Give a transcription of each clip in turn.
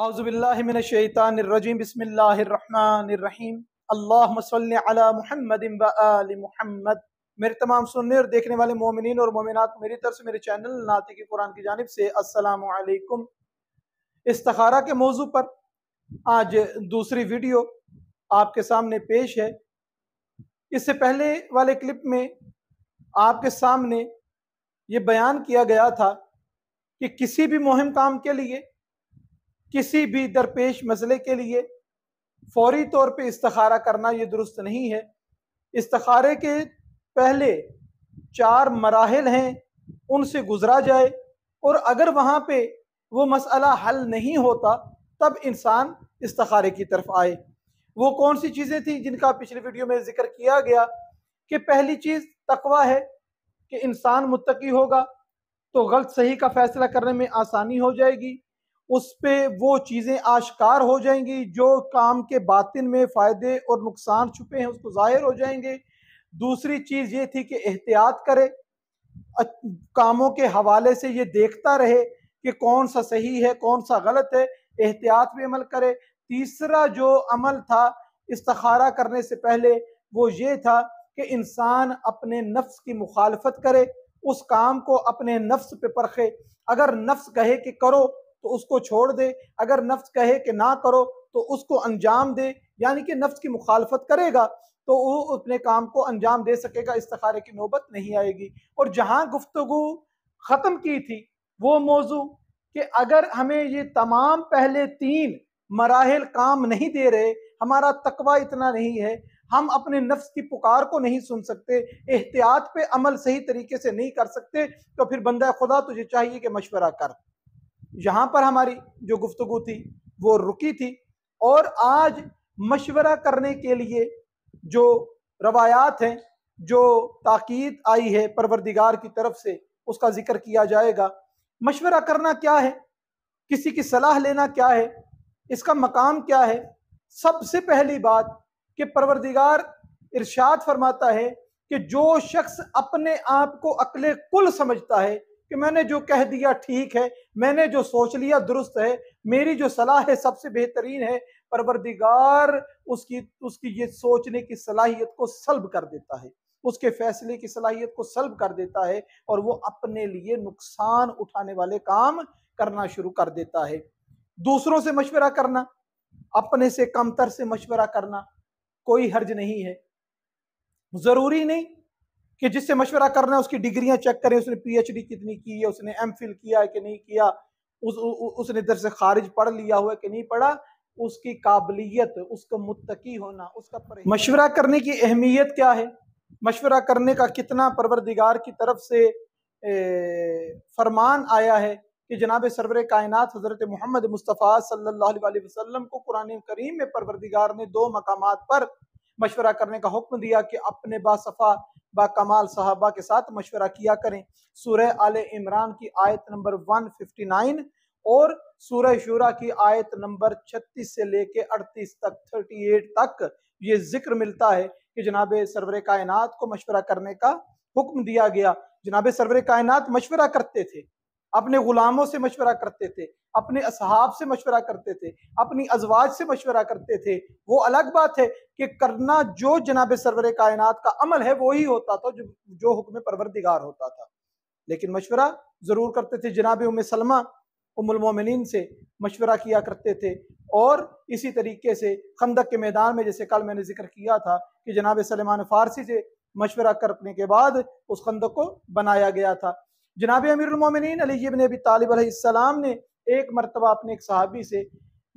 आउज़बिल्लिमिनशैतानरजीम बसमीम अल्लाह महमद महमद मेरे तमाम सुनने और देखने वाले मोमिन और मोमिनत मेरी तरफ से मेरे चैनल नाते के कुरान की जानब से असलकुम इस्तारा के मौजू पर आज दूसरी वीडियो आपके सामने पेश है इससे पहले वाले क्लिप में आपके सामने ये बयान किया गया था कि किसी भी मुहिम काम के लिए किसी भी दरपेश मसले के लिए फौरी तौर पर इस्तारा करना ये दुरुस्त नहीं है इस्तारे के पहले चार मराहल हैं उनसे गुजरा जाए और अगर वहाँ पर वो मसला हल नहीं होता तब इंसान इस्तारे की तरफ आए वो कौन सी चीज़ें थी जिनका पिछले वीडियो में जिक्र किया गया कि पहली चीज़ तकवा है कि इंसान मुतकी होगा तो गलत सही का फैसला करने में आसानी हो जाएगी उस पर वो चीज़ें आश्कार हो जाएंगी जो काम के बातिन में फ़ायदे और नुकसान छुपे हैं उसको ज़ाहिर हो जाएंगे दूसरी चीज़ ये थी कि एहतियात करे कामों के हवाले से ये देखता रहे कि कौन सा सही है कौन सा गलत है एहतियात भी अमल करे तीसरा जो अमल था इस्तारा करने से पहले वो ये था कि इंसान अपने नफ्स की मुखालफत करे उस काम को अपने नफ्स पे परखे अगर नफ्स कहे कि करो तो उसको छोड़ दे अगर नफ्स कहे कि ना करो तो उसको अंजाम दे यानी कि नफ्स की मुखालफत करेगा तो वो अपने काम को अंजाम दे सकेगा इस्तारे की नौबत नहीं आएगी और जहाँ गुफ्तु ख़त्म की थी वो मौजू कि अगर हमें ये तमाम पहले तीन मराहल काम नहीं दे रहे हमारा तकवा इतना नहीं है हम अपने नफ्स की पुकार को नहीं सुन सकते एहतियात पे अमल सही तरीके से नहीं कर सकते तो फिर बंदा खुदा तुझे चाहिए कि मशवरा कर यहाँ पर हमारी जो गुफ्तु थी वो रुकी थी और आज मशवरा करने के लिए जो रवायात हैं जो ताक़द आई है परवरदिगार की तरफ से उसका ज़िक्र किया जाएगा मशवरा करना क्या है किसी की सलाह लेना क्या है इसका मकाम क्या है सबसे पहली बात कि परवरदिगार इरशाद फरमाता है कि जो शख्स अपने आप को अकल कुल समझता है कि मैंने जो कह दिया ठीक है मैंने जो सोच लिया दुरुस्त है मेरी जो सलाह है सबसे बेहतरीन है परवरदिगार उसकी उसकी ये सोचने की सलाहियत को सल्ब कर देता है उसके फैसले की सलाहियत को सल्ब कर देता है और वो अपने लिए नुकसान उठाने वाले काम करना शुरू कर देता है दूसरों से मशवरा करना अपने से कमतर से मशवरा करना कोई हर्ज नहीं है जरूरी नहीं कि जिससे मशवरा करना है उसकी डिग्रियां चेक करें उसने पीएचडी कितनी की है उसने एम किया है कि नहीं किया उस, उ, उसने इधर से खारिज पढ़ लिया हुआ है कि नहीं पढ़ा उसकी काबिलियत उसका मुत्तकी होना उसका मशवरा करने की अहमियत क्या है मशवरा करने का कितना परवरदिगार की तरफ से ए, फरमान आया है कि जनाब सरवर कायनात हज़रत मोहम्मद मुस्तफ़ा सल्ला वसम को कुरान करीम में परवरदिगार ने दो मकाम पर मशवरा करने का हुक्म दिया कि अपने बासफ़ा बाकमाल साहबा के साथ मशवरा किया करें सूर्य आल इमरान की आयत नंबर 159 और सूर्य शुरा की आयत नंबर 36 से लेके 38 तक 38 तक ये जिक्र मिलता है कि जनाब सरवर कायनात को मशवरा करने का हुक्म दिया गया जनाब सरवर कायनात मशवरा करते थे अपने गुलामों से मशवरा करते थे अपने असहाब से मशवरा करते थे अपनी अजवाज से मशवरा करते थे वो अलग बात है कि करना जो जनाब सरवर कायनात का अमल है वही होता था जो जो हुक्म परवरदिगार होता था लेकिन मशवरा ज़रूर करते थे जनाब उम सलमा उमिन से मशवरा किया करते थे और इसी तरीके से खंदक के मैदान में जैसे कल मैंने जिक्र किया था कि जनाब सलमान फ़ारसी से मशवरा करने के बाद उस खंदक को बनाया गया था जनाब अमीरमिन अलीबिन अबी ने एक मरतबा अपने एक सहाबी से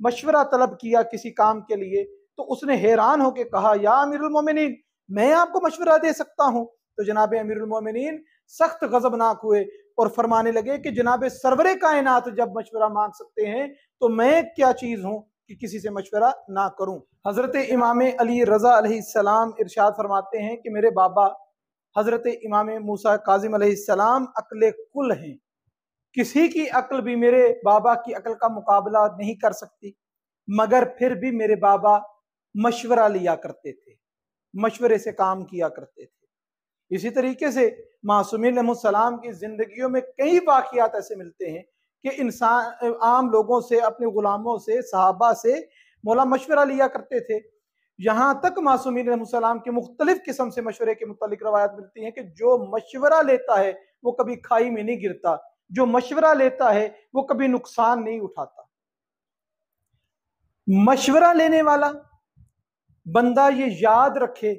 मशवरा तलब किया किसी काम के लिए तो उसने हैरान होकर कहा या अमीरमिन मैं आपको मशवरा दे सकता हूँ तो जनाब अमीरमिन सख्त गजबनाक हुए और फरमाने लगे कि जनाब सरवर कायनात जब मशवरा मांग सकते हैं तो मैं क्या चीज़ हूँ कि किसी से मशवरा ना करूं हज़रत इमाम अली रज़ा अलैहिस्सलाम इरशाद फरमाते हैं कि मेरे बाबा हज़रत इमाम मूसा काजिम सलाम अकल कुल हैं किसी की अक्ल भी मेरे बाबा की अक्ल का मुकाबला नहीं कर सकती मगर फिर भी मेरे बाबा मशवरा लिया करते थे मशवरे से काम किया करते थे इसी तरीके से मासूमीसलाम की ज़िंदगियों में कई वाकियात ऐसे मिलते हैं कि इंसान आम लोगों से अपने ग़ुलामों से सहाबा से मौला मशवरा लिया करते थे यहाँ तक मासूमी रहम के मुख्तलिफ किस्म से मशवरे के मुतल रवायत मिलती हैं कि जो मशवरा लेता है वो कभी खाई में नहीं गिरता जो मशवरा लेता है वो कभी नुकसान नहीं उठाता मशवरा लेने वाला बंदा ये याद रखे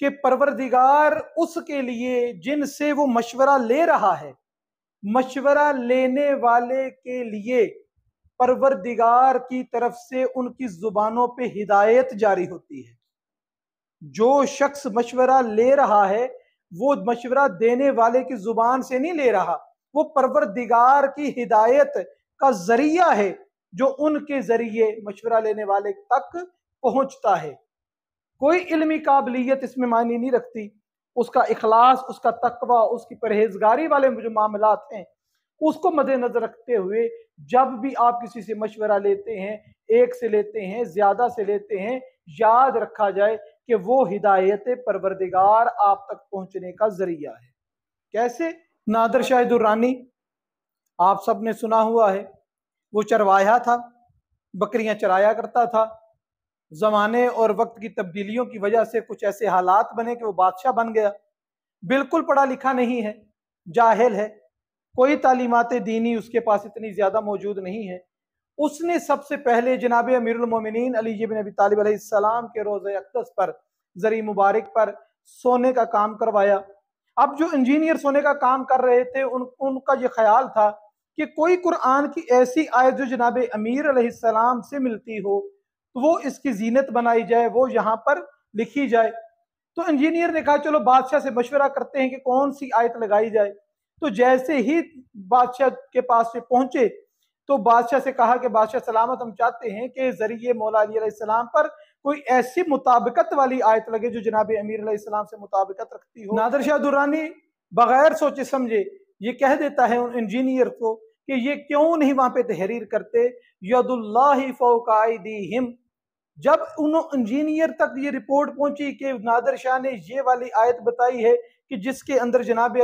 कि परवरदिगार उसके लिए जिनसे वो मशवरा ले रहा है मशवरा लेने वाले के लिए परवरदिगार की तरफ से उनकी जुबानों पे हिदायत जारी होती है जो शख्स मशवरा ले रहा है वो मशवरा देने वाले की जुबान से नहीं ले रहा वो परवरदिगार की हिदायत का जरिया है जो उनके जरिए मशवरा लेने वाले तक पहुंचता है कोई इल्मी काबिलियत इसमें मानी नहीं रखती उसका इखलास उसका तकवा उसकी परहेजगारी वाले जो मामला हैं उसको मद्देनजर रखते हुए जब भी आप किसी से मशवरा लेते हैं एक से लेते हैं ज्यादा से लेते हैं याद रखा जाए कि वो हिदायत परवरदिगार आप तक पहुंचने का जरिया है कैसे नादर शाह दुर्रानी आप सब ने सुना हुआ है वो चरवाया था बकरियां चराया करता था ज़माने और वक्त की तब्दीलियों की वजह से कुछ ऐसे हालात बने कि वो बादशाह बन गया बिल्कुल पढ़ा लिखा नहीं है जाहिल है कोई तालीमत दीनी उसके पास इतनी ज़्यादा मौजूद नहीं है उसने सबसे पहले जनाब अमीरमिन नबी बिन के रोज़ अक्दस पर ज़रिए मुबारक पर सोने का काम करवाया अब जो इंजीनियर सोने का काम कर रहे थे उन उनका ये ख्याल था कि कोई कुरान की ऐसी आयत जो जनाब अमीर सलाम से मिलती हो तो वो इसकी जीनत बनाई जाए वो यहाँ पर लिखी जाए तो इंजीनियर ने कहा चलो बादशाह से मशवरा करते हैं कि कौन सी आयत लगाई जाए तो जैसे ही बादशाह के पास से पहुंचे तो बादशाह से कहा कि बादशाह सलामत हम चाहते हैं कि जरिए मौलाम पर कोई ऐसी मुताबिकत वाली आयत लगे जो जनाब अमीर सलाम से मुताबिकत रखती हो नादर शाह दुरानी बगैर सोचे समझे ये कह देता है उन इंजीनियर को कि ये क्यों नहीं वहां पे तहरीर करते यदुल्ला फ़ोकाई हिम जब उन इंजीनियर तक ये रिपोर्ट पहुंची कि नादर शाह ने ये वाली आयत बताई है कि जिसके अंदर जनाब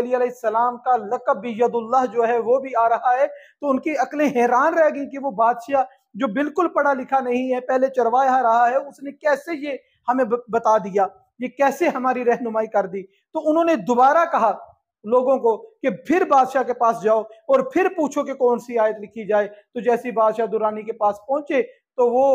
सलाम का लकब भी यदुल्लाह जो है वो भी आ रहा है तो उनकी अकलें हैरान रह गई कि वो बादशाह जो बिल्कुल पढ़ा लिखा नहीं है पहले चरवाया रहा है उसने कैसे ये हमें बता दिया ये कैसे हमारी रहनुमाई कर दी तो उन्होंने दोबारा कहा लोगों को कि फिर बादशाह के पास जाओ और फिर पूछो कि कौन सी आयत लिखी जाए तो जैसी बादशाह दुरानी के पास पहुंचे तो वो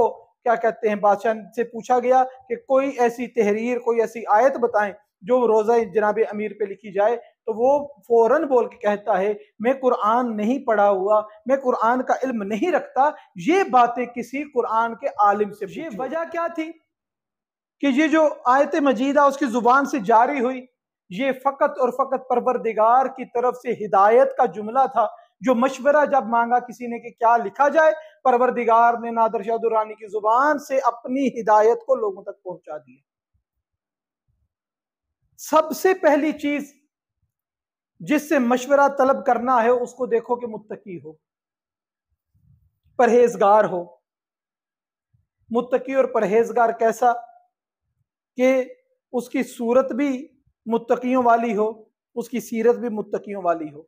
क्या कहते हैं बादशाह से पूछा गया कि कोई ऐसी तहरीर कोई ऐसी आयत बताएं जो रोज़ा जनाब अमीर पे लिखी जाए तो वो फौरन बोल के कहता है मैं कुरान नहीं पढ़ा हुआ मैं कुरान का इल्म नहीं रखता ये बातें किसी कुरान के आलिम से ये वजह क्या थी कि ये जो आयत मजीदा उसकी ज़ुबान से जारी हुई ये फ़कत और फ़कत परवरदिगार की तरफ से हिदायत का जुमला था जो मशवरा जब मांगा किसी ने कि क्या लिखा जाए परवरदिगार ने नादर शाह दुरानी की जुबान से अपनी हिदायत को लोगों तक पहुंचा दिया सबसे पहली चीज जिससे मशवरा तलब करना है उसको देखो कि मुत्तकी हो परहेजगार हो मुत्तकी और परहेजगार कैसा कि उसकी सूरत भी मुत्तकियों वाली हो उसकी सीरत भी मुत्तकियों वाली हो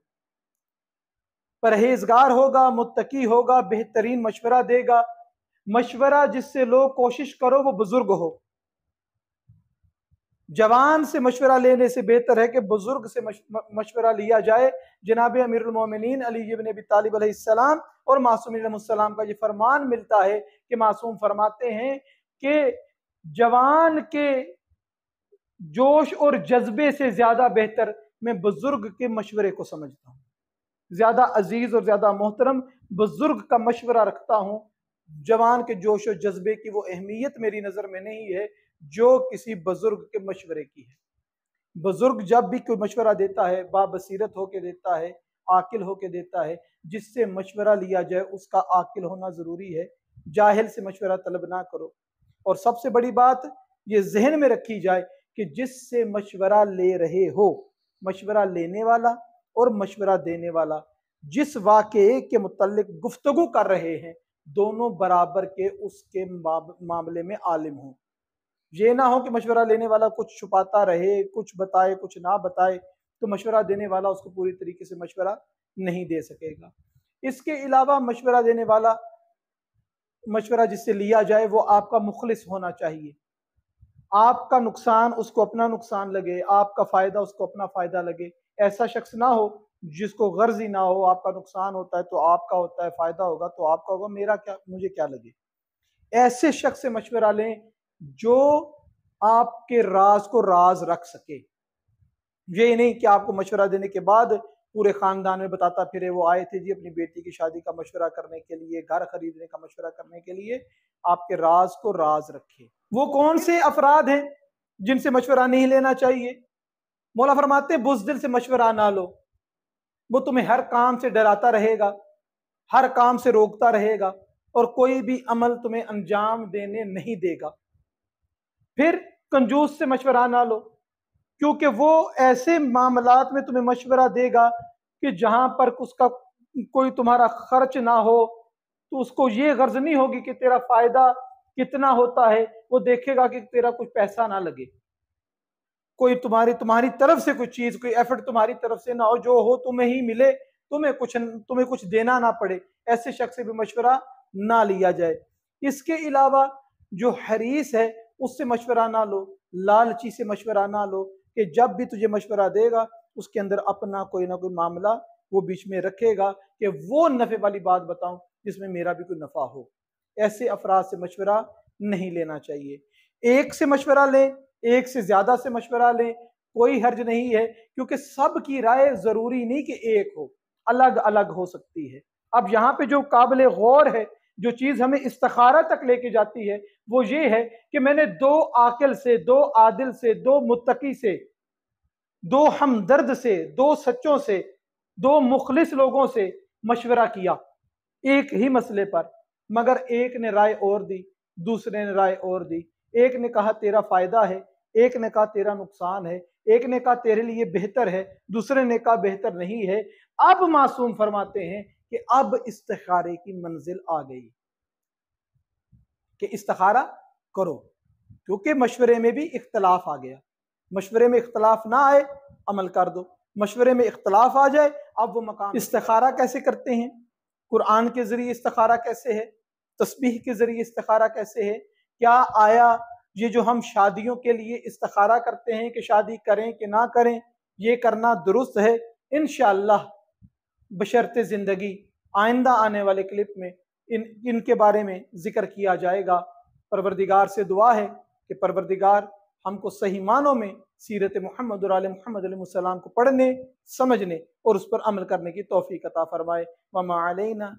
परहेजगार होगा मुत्तकी होगा बेहतरीन मशवरा देगा मशवरा जिससे लोग कोशिश करो वो बुजुर्ग हो जवान से मशवरा लेने से बेहतर है कि बुजुर्ग से मशवरा लिया जाए जनाब अमीरमिन अली इबन तालिब अलैहिस्सलाम और मासूम का ये फरमान मिलता है कि मासूम फरमाते हैं कि जवान के जोश और जज्बे से ज़्यादा बेहतर मैं बुजुर्ग के मशवरे को समझता हूँ ज़्यादा अजीज़ और ज़्यादा मोहतरम बुज़ुर्ग का मशवरा रखता हूँ जवान के जोश और जज्बे की वो अहमियत मेरी नज़र में नहीं है जो किसी बुज़ुर्ग के मशवरे की है बुज़ुर्ग जब भी कोई मशवरा देता है बाबसीरत होके देता है आकिल होके देता है जिससे मशवरा लिया जाए उसका आकिल होना ज़रूरी है जाहिल से मशवरा तलब ना करो और सबसे बड़ी बात ये जहन में रखी जाए कि जिससे मशवरा ले रहे हो मशवरा लेने वाला और मशवरा देने वाला जिस वाक़े के मतलब गुफ्तु कर रहे हैं दोनों बराबर के उसके मामले में आलिम हों ये ना हो कि मशवरा लेने वाला कुछ छुपाता रहे कुछ बताए कुछ ना बताए तो मशवरा देने वाला उसको पूरी तरीके से मशवरा नहीं दे सकेगा इसके अलावा मशवरा देने वाला मशवरा जिससे लिया जाए वो आपका मुखलिस होना चाहिए आपका नुकसान उसको अपना नुकसान लगे आपका फ़ायदा उसको अपना फ़ायदा लगे ऐसा शख्स ना हो जिसको गर्ज ही ना हो आपका नुकसान होता है तो आपका होता है फ़ायदा होगा तो आपका होगा मेरा क्या मुझे क्या लगे ऐसे शख्स से मशवरा लें जो आपके राज को राज रख सके ये नहीं कि आपको मशवरा देने के बाद पूरे ख़ानदान में बताता फिरे वो आए थे जी अपनी बेटी की शादी का मशवरा करने के लिए घर खरीदने का मशवरा करने के लिए आपके राज को राज रखे वो कौन से अफराद हैं जिनसे मशवरा नहीं लेना चाहिए मौला फरमाते बुजदिल से मशवरा ना लो वो तुम्हें हर काम से डराता रहेगा हर काम से रोकता रहेगा और कोई भी अमल तुम्हें अंजाम देने नहीं देगा फिर कंजूस से मशवरा ना लो क्योंकि वो ऐसे मामलात में तुम्हें मशवरा देगा कि जहां पर उसका कोई तुम्हारा खर्च ना हो तो उसको ये गर्ज नहीं होगी कि तेरा फ़ायदा कितना होता है वो देखेगा कि तेरा कुछ पैसा ना लगे कोई तुम्हारी तुम्हारी तरफ से कोई चीज कोई एफर्ट तुम्हारी तरफ से ना हो जो हो तुम्हें ही मिले तुम्हें कुछ तुम्हें कुछ देना ना पड़े ऐसे शख्स से भी मशवरा ना लिया जाए इसके अलावा जो हरीस है उससे मशवरा ना लो लालची से मशवरा ना लो कि जब भी तुझे मशवरा देगा उसके अंदर अपना कोई ना कोई मामला वो बीच में रखेगा कि वो नफ़े वाली बात बताऊं जिसमें मेरा भी कोई नफ़ा हो ऐसे अफराद से मशवरा नहीं लेना चाहिए एक से मशवरा लें एक से ज्यादा से मशवरा लें कोई हर्ज नहीं है क्योंकि सब की राय जरूरी नहीं कि एक हो अलग अलग हो सकती है अब यहाँ पे जो काबिल गौर है जो चीज हमें इस्तखारा तक लेके जाती है वो ये है कि मैंने दो आकिल से दो आदिल से दो मुत्तकी से दो हमदर्द से दो सच्चों से दो मुखलिस लोगों से मशवरा किया एक ही मसले पर मगर एक ने राय और दी दूसरे ने राय और दी एक ने कहा तेरा फायदा है एक ने कहा तेरा नुकसान है एक ने कहा तेरे लिए बेहतर है दूसरे ने कहा बेहतर नहीं है अब मासूम फरमाते हैं कि अब इस्तारे की मंजिल आ गई कि इस्तारा करो क्योंकि मशवरे में भी इख्तलाफ आ गया मशवरे में इख्तलाफ ना आए अमल कर दो मशवरे में इख्तलाफ आ जाए अब वो मकाम इस्तारा कैसे करते हैं कुरान के ज़रिए इस्तारा कैसे है तस्बीह के ज़रिए इस्तारा कैसे है क्या आया ये जो हम शादियों के लिए इस्तखारा करते हैं कि शादी करें कि ना करें ये करना दुरुस्त है इन बशरत ज़िंदगी आइंदा आने वाले क्लिप में इन इनके बारे में ज़िक्र किया जाएगा परवरदिगार से दुआ है कि परवरदिगार हमको सही मानों में सीरत महमद महमद को पढ़ने समझने और उस पर अमल करने की तोफ़ी कता फ़रमाए ममा आलना